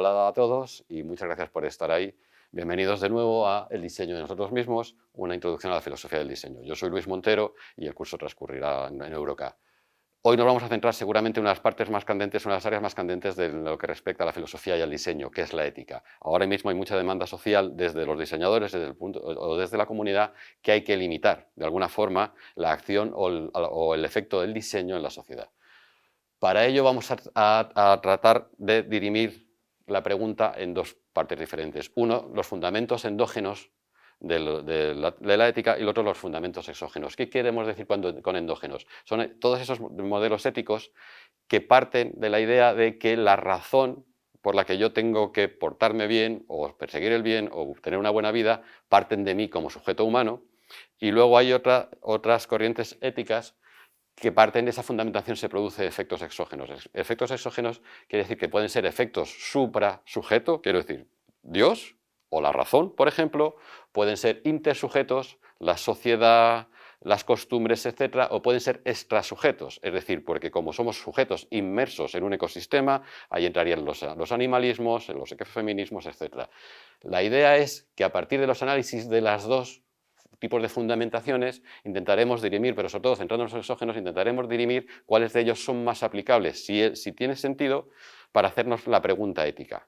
hola a todos y muchas gracias por estar ahí. Bienvenidos de nuevo a El diseño de nosotros mismos, una introducción a la filosofía del diseño. Yo soy Luis Montero y el curso transcurrirá en Euroca. Hoy nos vamos a centrar seguramente en unas partes más candentes, las áreas más candentes de lo que respecta a la filosofía y al diseño, que es la ética. Ahora mismo hay mucha demanda social desde los diseñadores desde el punto, o desde la comunidad que hay que limitar, de alguna forma, la acción o el, efecto del diseño en la sociedad. Para ello vamos a tratar de dirimir la pregunta en dos partes diferentes. Uno, los fundamentos endógenos de, la, ética y el otro, los fundamentos exógenos. ¿Qué queremos decir cuando, con endógenos? Son eh, todos esos modelos éticos que parten de la idea de que la razón por la que yo tengo que portarme bien o perseguir el bien o tener una buena vida parten de mí como sujeto humano. Y luego hay otra, otras corrientes éticas que parten de esa fundamentación se producen efectos exógenos. Efectos exógenos quiere decir que pueden ser efectos supra-sujeto, quiero decir, Dios o la razón, por ejemplo, pueden ser intersujetos, la sociedad, las costumbres, etcétera, o pueden ser extrasujetos, es decir, porque como somos sujetos inmersos en un ecosistema, ahí entrarían los, animalismos, los feminismos, etcétera. La idea es que a partir de los análisis de las dos tipos de fundamentaciones, intentaremos dirimir, pero sobre todo centrándonos en los exógenos, intentaremos dirimir cuáles de ellos son más aplicables, si, e, si tiene sentido, para hacernos la pregunta ética.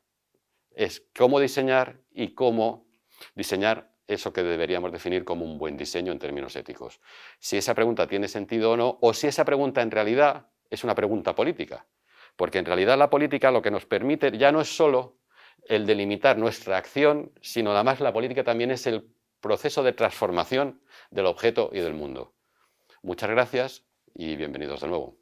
Es cómo diseñar y cómo diseñar eso que deberíamos definir como un buen diseño en términos éticos. Si esa pregunta tiene sentido o no, o si esa pregunta en realidad es una pregunta política. Porque en realidad la política lo que nos permite ya no es solo el delimitar nuestra acción, sino además la política también es el proceso de transformación del objeto y del mundo. Muchas gracias y bienvenidos de nuevo.